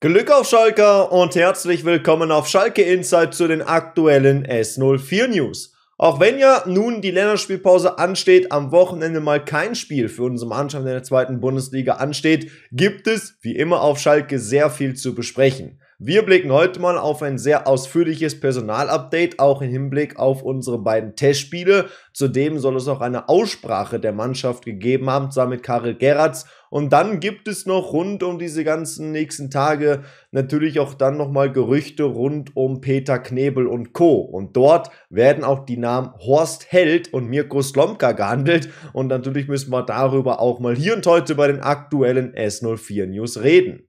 Glück auf Schalke und herzlich willkommen auf Schalke Insight zu den aktuellen S04 News. Auch wenn ja nun die Länderspielpause ansteht, am Wochenende mal kein Spiel für unsere Mannschaft in der zweiten Bundesliga ansteht, gibt es wie immer auf Schalke sehr viel zu besprechen. Wir blicken heute mal auf ein sehr ausführliches Personalupdate, auch im Hinblick auf unsere beiden Testspiele. Zudem soll es auch eine Aussprache der Mannschaft gegeben haben, zusammen mit Karel Gerrards. Und dann gibt es noch rund um diese ganzen nächsten Tage natürlich auch dann nochmal Gerüchte rund um Peter Knebel und Co. Und dort werden auch die Namen Horst Held und Mirko Slomka gehandelt. Und natürlich müssen wir darüber auch mal hier und heute bei den aktuellen S04 News reden.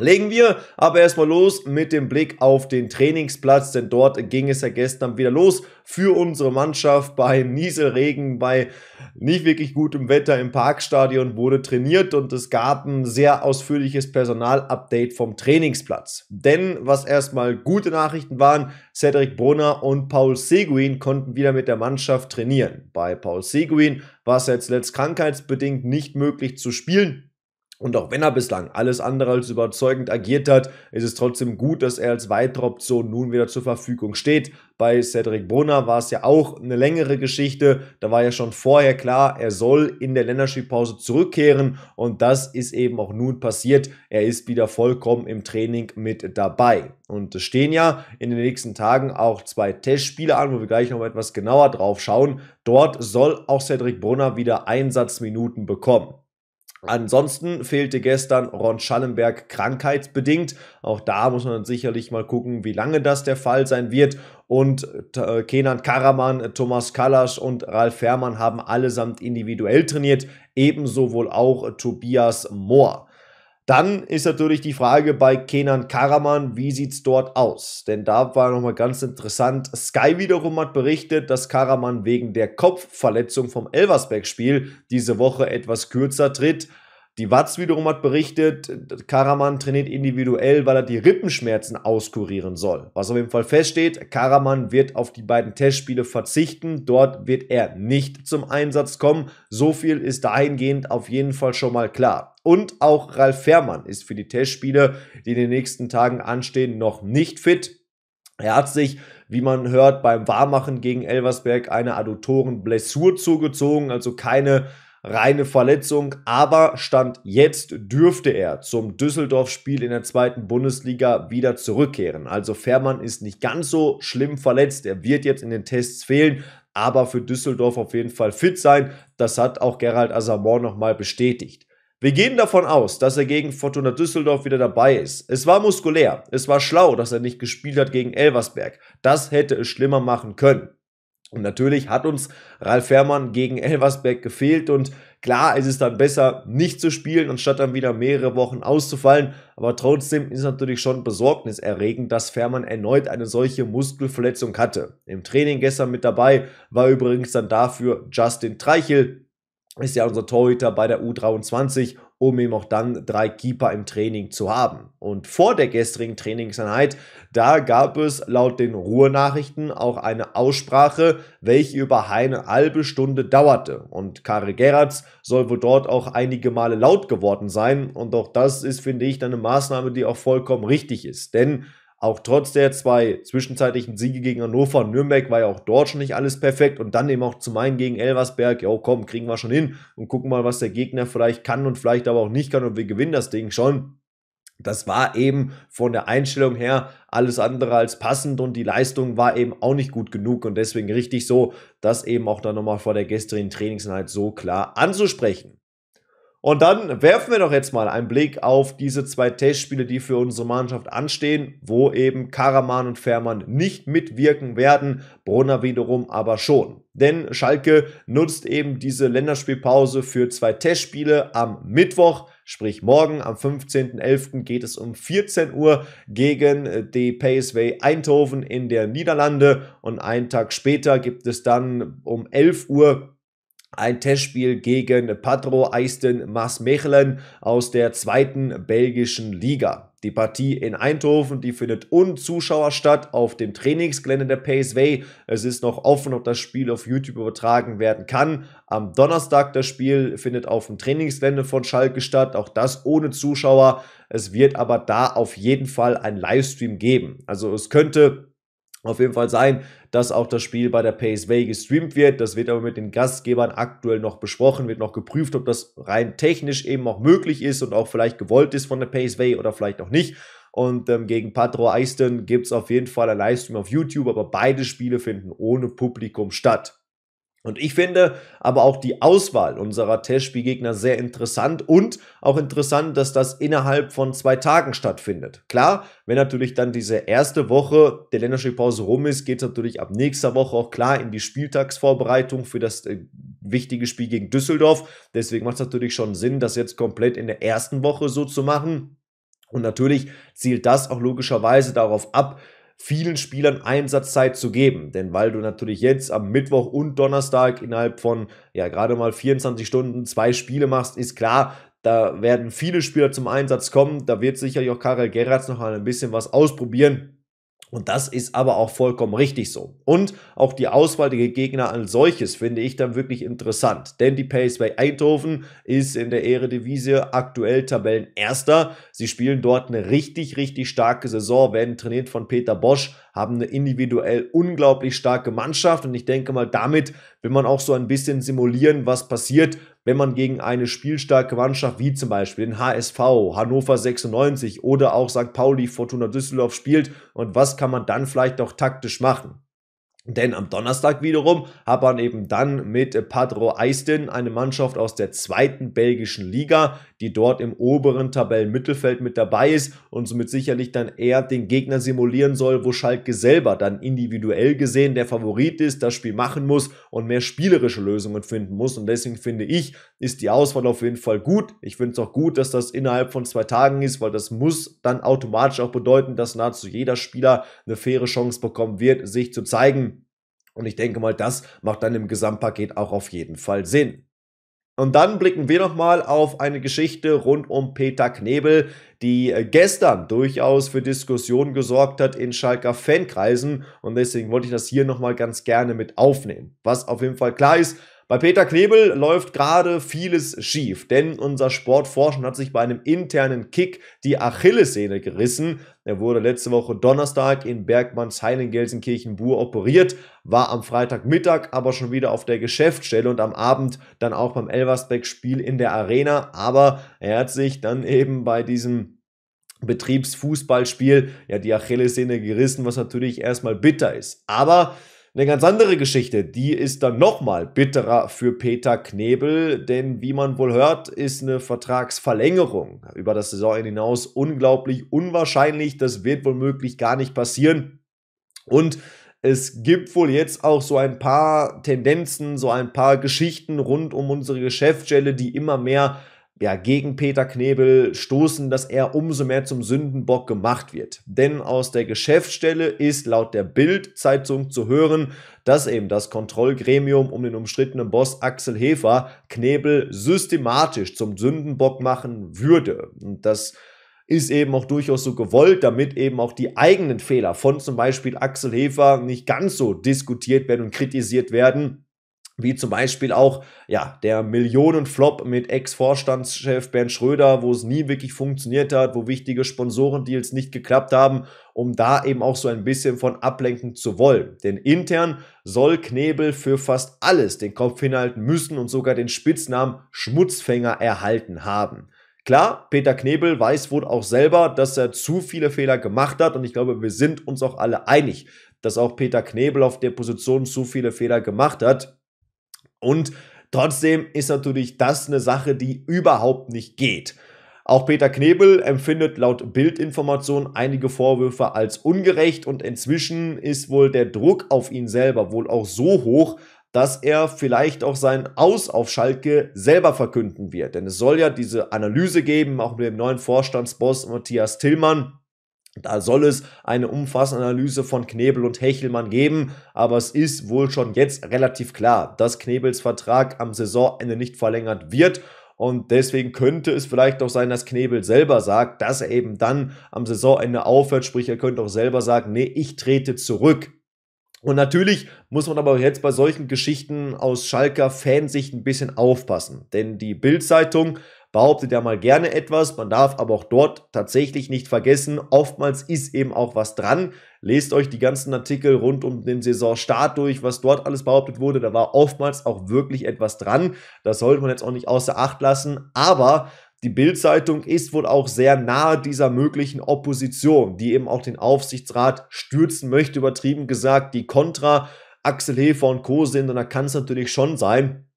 Legen wir aber erstmal los mit dem Blick auf den Trainingsplatz, denn dort ging es ja gestern wieder los für unsere Mannschaft. Bei Nieselregen, bei nicht wirklich gutem Wetter im Parkstadion wurde trainiert und es gab ein sehr ausführliches Personalupdate vom Trainingsplatz. Denn was erstmal gute Nachrichten waren, Cedric Brunner und Paul Seguin konnten wieder mit der Mannschaft trainieren. Bei Paul Seguin war es jetzt letzt krankheitsbedingt nicht möglich zu spielen und auch wenn er bislang alles andere als überzeugend agiert hat, ist es trotzdem gut, dass er als weitere Option nun wieder zur Verfügung steht. Bei Cedric Brunner war es ja auch eine längere Geschichte. Da war ja schon vorher klar, er soll in der Länderspielpause zurückkehren. Und das ist eben auch nun passiert. Er ist wieder vollkommen im Training mit dabei. Und es stehen ja in den nächsten Tagen auch zwei Testspiele an, wo wir gleich noch etwas genauer drauf schauen. Dort soll auch Cedric Brunner wieder Einsatzminuten bekommen. Ansonsten fehlte gestern Ron Schallenberg krankheitsbedingt. Auch da muss man sicherlich mal gucken, wie lange das der Fall sein wird. Und äh, Kenan Karaman, Thomas Kalasch und Ralf Fährmann haben allesamt individuell trainiert, ebenso wohl auch Tobias Mohr. Dann ist natürlich die Frage bei Kenan Karaman, wie sieht's dort aus? Denn da war nochmal ganz interessant, Sky wiederum hat berichtet, dass Karaman wegen der Kopfverletzung vom Elversberg-Spiel diese Woche etwas kürzer tritt. Die Watz wiederum hat berichtet, Karaman trainiert individuell, weil er die Rippenschmerzen auskurieren soll. Was auf jeden Fall feststeht, Karaman wird auf die beiden Testspiele verzichten. Dort wird er nicht zum Einsatz kommen. So viel ist dahingehend auf jeden Fall schon mal klar. Und auch Ralf Fährmann ist für die Testspiele, die in den nächsten Tagen anstehen, noch nicht fit. Er hat sich, wie man hört, beim Wahrmachen gegen Elversberg eine Adduktorenblessur zugezogen, also keine reine Verletzung, aber Stand jetzt dürfte er zum Düsseldorf-Spiel in der zweiten Bundesliga wieder zurückkehren. Also Fährmann ist nicht ganz so schlimm verletzt, er wird jetzt in den Tests fehlen, aber für Düsseldorf auf jeden Fall fit sein. Das hat auch Gerald Asamor nochmal bestätigt. Wir gehen davon aus, dass er gegen Fortuna Düsseldorf wieder dabei ist. Es war muskulär, es war schlau, dass er nicht gespielt hat gegen Elversberg. Das hätte es schlimmer machen können. Und natürlich hat uns Ralf Fährmann gegen Elversberg gefehlt und klar ist es dann besser, nicht zu spielen, anstatt dann wieder mehrere Wochen auszufallen. Aber trotzdem ist es natürlich schon besorgniserregend, dass Fährmann erneut eine solche Muskelverletzung hatte. Im Training gestern mit dabei war übrigens dann dafür Justin Treichel, ist ja unser Torhüter bei der U23 um eben auch dann drei Keeper im Training zu haben. Und vor der gestrigen Trainingseinheit, da gab es laut den Ruhrnachrichten auch eine Aussprache, welche über eine halbe Stunde dauerte. Und Karel Gerrards soll wohl dort auch einige Male laut geworden sein. Und auch das ist, finde ich, eine Maßnahme, die auch vollkommen richtig ist. Denn auch trotz der zwei zwischenzeitlichen Siege gegen Hannover und Nürnberg war ja auch dort schon nicht alles perfekt und dann eben auch zum einen gegen Elversberg. Ja, komm, kriegen wir schon hin und gucken mal, was der Gegner vielleicht kann und vielleicht aber auch nicht kann und wir gewinnen das Ding schon. Das war eben von der Einstellung her alles andere als passend und die Leistung war eben auch nicht gut genug und deswegen richtig so, das eben auch dann nochmal vor der gestrigen Trainingseinheit so klar anzusprechen. Und dann werfen wir doch jetzt mal einen Blick auf diese zwei Testspiele, die für unsere Mannschaft anstehen, wo eben Karaman und Fährmann nicht mitwirken werden, Brunner wiederum aber schon. Denn Schalke nutzt eben diese Länderspielpause für zwei Testspiele am Mittwoch, sprich morgen am 15.11. geht es um 14 Uhr gegen äh, die PSV Eindhoven in der Niederlande und einen Tag später gibt es dann um 11 Uhr ein Testspiel gegen Patro Eisten Masmechelen aus der zweiten belgischen Liga. Die Partie in Eindhoven, die findet ohne Zuschauer statt auf dem Trainingsgelände der PSV. Es ist noch offen, ob das Spiel auf YouTube übertragen werden kann. Am Donnerstag das Spiel findet auf dem Trainingsgelände von Schalke statt, auch das ohne Zuschauer. Es wird aber da auf jeden Fall ein Livestream geben. Also es könnte auf jeden Fall sein, dass auch das Spiel bei der PSV gestreamt wird. Das wird aber mit den Gastgebern aktuell noch besprochen, wird noch geprüft, ob das rein technisch eben auch möglich ist und auch vielleicht gewollt ist von der PSV oder vielleicht auch nicht. Und ähm, gegen Patro Eisten gibt es auf jeden Fall ein Livestream auf YouTube, aber beide Spiele finden ohne Publikum statt. Und ich finde aber auch die Auswahl unserer Testspielgegner sehr interessant und auch interessant, dass das innerhalb von zwei Tagen stattfindet. Klar, wenn natürlich dann diese erste Woche der Länderspielpause rum ist, geht es natürlich ab nächster Woche auch klar in die Spieltagsvorbereitung für das äh, wichtige Spiel gegen Düsseldorf. Deswegen macht es natürlich schon Sinn, das jetzt komplett in der ersten Woche so zu machen. Und natürlich zielt das auch logischerweise darauf ab, vielen Spielern Einsatzzeit zu geben. Denn weil du natürlich jetzt am Mittwoch und Donnerstag innerhalb von ja gerade mal 24 Stunden zwei Spiele machst, ist klar, da werden viele Spieler zum Einsatz kommen. Da wird sicherlich auch Karel Gerrards noch ein bisschen was ausprobieren. Und das ist aber auch vollkommen richtig so. Und auch die Auswahl der Gegner als solches finde ich dann wirklich interessant. Denn die Paceway Eindhoven ist in der Eredivisie aktuell Tabellenerster. Sie spielen dort eine richtig, richtig starke Saison, werden trainiert von Peter Bosch haben eine individuell unglaublich starke Mannschaft und ich denke mal, damit will man auch so ein bisschen simulieren, was passiert, wenn man gegen eine spielstarke Mannschaft wie zum Beispiel den HSV, Hannover 96 oder auch St. Pauli, Fortuna Düsseldorf spielt und was kann man dann vielleicht auch taktisch machen. Denn am Donnerstag wiederum hat man eben dann mit Padro Eisten eine Mannschaft aus der zweiten belgischen Liga, die dort im oberen Tabellenmittelfeld mit dabei ist und somit sicherlich dann eher den Gegner simulieren soll, wo Schalke selber dann individuell gesehen der Favorit ist, das Spiel machen muss und mehr spielerische Lösungen finden muss. Und deswegen finde ich, ist die Auswahl auf jeden Fall gut. Ich finde es auch gut, dass das innerhalb von zwei Tagen ist, weil das muss dann automatisch auch bedeuten, dass nahezu jeder Spieler eine faire Chance bekommen wird, sich zu zeigen. Und ich denke mal, das macht dann im Gesamtpaket auch auf jeden Fall Sinn. Und dann blicken wir nochmal auf eine Geschichte rund um Peter Knebel, die äh, gestern durchaus für Diskussionen gesorgt hat in Schalker Fankreisen. Und deswegen wollte ich das hier nochmal ganz gerne mit aufnehmen. Was auf jeden Fall klar ist, bei Peter Knebel läuft gerade vieles schief, denn unser Sportforscher hat sich bei einem internen Kick die Achillessehne gerissen. Er wurde letzte Woche Donnerstag in Bergmannsheil in Gelsenkirchen-Bur operiert, war am Freitagmittag aber schon wieder auf der Geschäftsstelle und am Abend dann auch beim Elversbeck-Spiel in der Arena. Aber er hat sich dann eben bei diesem Betriebsfußballspiel ja die Achillessehne gerissen, was natürlich erstmal bitter ist. Aber eine ganz andere Geschichte. Die ist dann nochmal bitterer für Peter Knebel, denn wie man wohl hört, ist eine Vertragsverlängerung über das Saison hinaus unglaublich unwahrscheinlich. Das wird wohl möglich gar nicht passieren. Und es gibt wohl jetzt auch so ein paar Tendenzen, so ein paar Geschichten rund um unsere Geschäftsstelle, die immer mehr ja, gegen Peter Knebel stoßen, dass er umso mehr zum Sündenbock gemacht wird. Denn aus der Geschäftsstelle ist laut der Bild-Zeitung zu hören, dass eben das Kontrollgremium um den umstrittenen Boss Axel Hefer Knebel systematisch zum Sündenbock machen würde. Und das ist eben auch durchaus so gewollt, damit eben auch die eigenen Fehler von zum Beispiel Axel Hefer nicht ganz so diskutiert werden und kritisiert werden, wie zum Beispiel auch ja, der Millionenflop mit Ex-Vorstandschef Bernd Schröder, wo es nie wirklich funktioniert hat, wo wichtige Sponsorendeals nicht geklappt haben, um da eben auch so ein bisschen von ablenken zu wollen. Denn intern soll Knebel für fast alles den Kopf hinhalten müssen und sogar den Spitznamen Schmutzfänger erhalten haben. Klar, Peter Knebel weiß wohl auch selber, dass er zu viele Fehler gemacht hat und ich glaube, wir sind uns auch alle einig, dass auch Peter Knebel auf der Position zu viele Fehler gemacht hat. Und trotzdem ist natürlich das eine Sache, die überhaupt nicht geht. Auch Peter Knebel empfindet laut Bildinformation einige Vorwürfe als ungerecht und inzwischen ist wohl der Druck auf ihn selber wohl auch so hoch, dass er vielleicht auch sein Aus auf Schalke selber verkünden wird. Denn es soll ja diese Analyse geben, auch mit dem neuen Vorstandsboss Matthias Tillmann, da soll es eine umfassende Analyse von Knebel und Hechelmann geben, aber es ist wohl schon jetzt relativ klar, dass Knebels Vertrag am Saisonende nicht verlängert wird und deswegen könnte es vielleicht auch sein, dass Knebel selber sagt, dass er eben dann am Saisonende aufhört. Sprich, er könnte auch selber sagen, nee, ich trete zurück. Und natürlich muss man aber jetzt bei solchen Geschichten aus Schalker Fansicht ein bisschen aufpassen. Denn die Bild-Zeitung behauptet ja mal gerne etwas. Man darf aber auch dort tatsächlich nicht vergessen, oftmals ist eben auch was dran. Lest euch die ganzen Artikel rund um den Saisonstart durch, was dort alles behauptet wurde. Da war oftmals auch wirklich etwas dran. Das sollte man jetzt auch nicht außer Acht lassen. Aber die Bild-Zeitung ist wohl auch sehr nahe dieser möglichen Opposition, die eben auch den Aufsichtsrat stürzen möchte, übertrieben gesagt. Die Kontra Axel Hefer und Co. sind, und da kann es natürlich schon sein,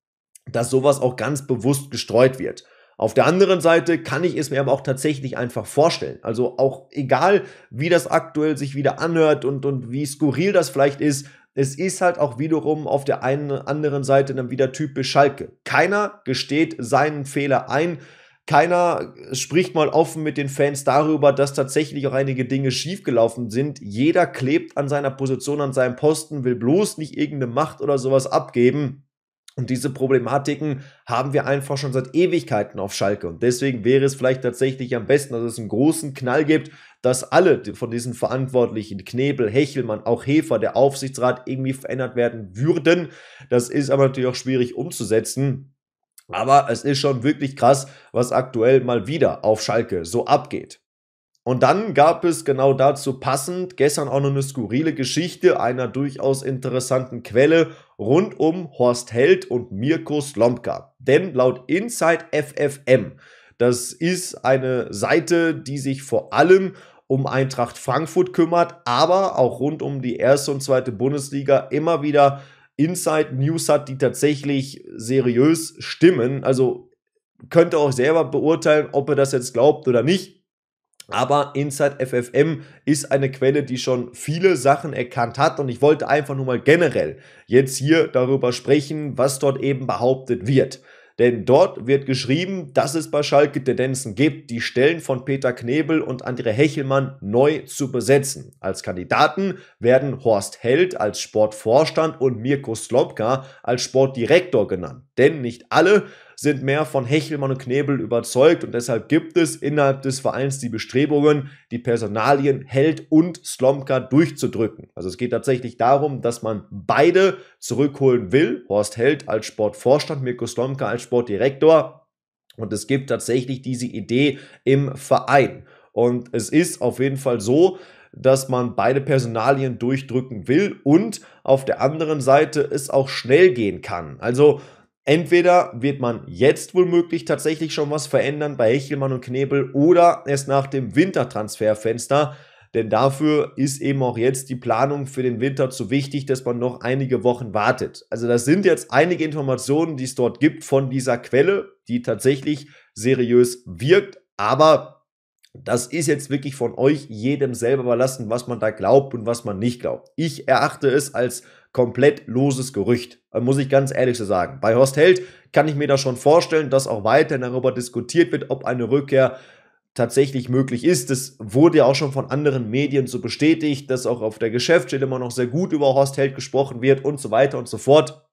dass sowas auch ganz bewusst gestreut wird. Auf der anderen Seite kann ich es mir aber auch tatsächlich einfach vorstellen. Also auch egal, wie das aktuell sich wieder anhört und, und wie skurril das vielleicht ist, es ist halt auch wiederum auf der einen anderen Seite dann wieder typisch Schalke. Keiner gesteht seinen Fehler ein. Keiner spricht mal offen mit den Fans darüber, dass tatsächlich auch einige Dinge schiefgelaufen sind. Jeder klebt an seiner Position, an seinem Posten, will bloß nicht irgendeine Macht oder sowas abgeben. Und diese Problematiken haben wir einfach schon seit Ewigkeiten auf Schalke. Und deswegen wäre es vielleicht tatsächlich am besten, dass es einen großen Knall gibt, dass alle von diesen Verantwortlichen, Knebel, Hechelmann, auch Hefer, der Aufsichtsrat irgendwie verändert werden würden. Das ist aber natürlich auch schwierig umzusetzen. Aber es ist schon wirklich krass, was aktuell mal wieder auf Schalke so abgeht. Und dann gab es genau dazu passend gestern auch noch eine skurrile Geschichte einer durchaus interessanten Quelle rund um Horst Held und Mirko Slomka. Denn laut Inside FFM, das ist eine Seite, die sich vor allem um Eintracht Frankfurt kümmert, aber auch rund um die erste und zweite Bundesliga immer wieder Inside News hat, die tatsächlich seriös stimmen. Also könnt ihr auch selber beurteilen, ob ihr das jetzt glaubt oder nicht aber Inside FFM ist eine Quelle, die schon viele Sachen erkannt hat und ich wollte einfach nur mal generell jetzt hier darüber sprechen, was dort eben behauptet wird. Denn dort wird geschrieben, dass es bei Schalke Tendenzen gibt, die Stellen von Peter Knebel und Andre Hechelmann neu zu besetzen. Als Kandidaten werden Horst Held als Sportvorstand und Mirko Slomka als Sportdirektor genannt. Denn nicht alle sind mehr von Hechelmann und Knebel überzeugt und deshalb gibt es innerhalb des Vereins die Bestrebungen, die Personalien Held und Slomka durchzudrücken. Also es geht tatsächlich darum, dass man beide zurückholen will. Horst Held als Sportvorstand, Mirko Slomka als Sportdirektor. Und es gibt tatsächlich diese Idee im Verein. Und es ist auf jeden Fall so, dass man beide Personalien durchdrücken will und auf der anderen Seite es auch schnell gehen kann. Also Entweder wird man jetzt wohl tatsächlich schon was verändern bei Hechelmann und Knebel oder erst nach dem Wintertransferfenster. Denn dafür ist eben auch jetzt die Planung für den Winter zu wichtig, dass man noch einige Wochen wartet. Also das sind jetzt einige Informationen, die es dort gibt von dieser Quelle, die tatsächlich seriös wirkt. Aber das ist jetzt wirklich von euch jedem selber überlassen, was man da glaubt und was man nicht glaubt. Ich erachte es als komplett loses Gerücht, muss ich ganz ehrlich so sagen. Bei Horst Held kann ich mir da schon vorstellen, dass auch weiterhin darüber diskutiert wird, ob eine Rückkehr tatsächlich möglich ist. Das wurde ja auch schon von anderen Medien so bestätigt, dass auch auf der Geschäftsstelle immer noch sehr gut über Horst Held gesprochen wird und so weiter und so fort.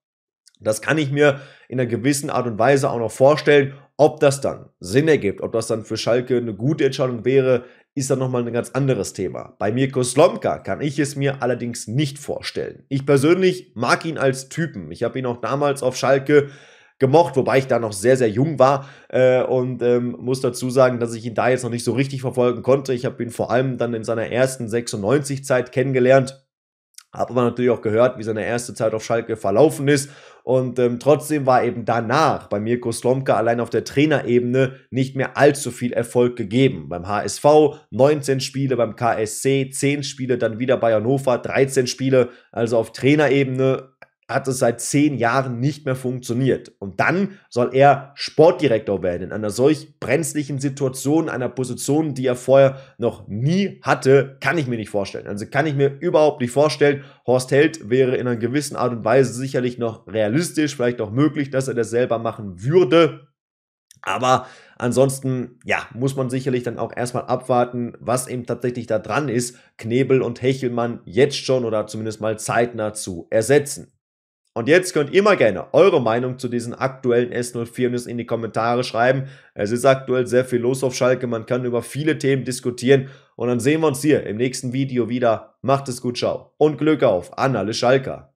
Das kann ich mir in einer gewissen Art und Weise auch noch vorstellen. Ob das dann Sinn ergibt, ob das dann für Schalke eine gute Entscheidung wäre, ist dann nochmal ein ganz anderes Thema. Bei Mirko Slomka kann ich es mir allerdings nicht vorstellen. Ich persönlich mag ihn als Typen. Ich habe ihn auch damals auf Schalke gemocht, wobei ich da noch sehr, sehr jung war äh, und ähm, muss dazu sagen, dass ich ihn da jetzt noch nicht so richtig verfolgen konnte. Ich habe ihn vor allem dann in seiner ersten 96-Zeit kennengelernt habe aber natürlich auch gehört, wie seine erste Zeit auf Schalke verlaufen ist. Und ähm, trotzdem war eben danach bei Mirko Slomka allein auf der Trainerebene nicht mehr allzu viel Erfolg gegeben. Beim HSV 19 Spiele, beim KSC 10 Spiele, dann wieder bei Hannover 13 Spiele. Also auf Trainerebene hat es seit zehn Jahren nicht mehr funktioniert. Und dann soll er Sportdirektor werden in einer solch brenzlichen Situation, einer Position, die er vorher noch nie hatte, kann ich mir nicht vorstellen. Also kann ich mir überhaupt nicht vorstellen. Horst Held wäre in einer gewissen Art und Weise sicherlich noch realistisch, vielleicht auch möglich, dass er das selber machen würde. Aber ansonsten, ja, muss man sicherlich dann auch erstmal abwarten, was eben tatsächlich da dran ist, Knebel und Hechelmann jetzt schon oder zumindest mal zeitnah zu ersetzen. Und jetzt könnt ihr mal gerne eure Meinung zu diesen aktuellen S04 in die Kommentare schreiben. Es ist aktuell sehr viel los auf Schalke, man kann über viele Themen diskutieren. Und dann sehen wir uns hier im nächsten Video wieder. Macht es gut, ciao und Glück auf an alle Schalker.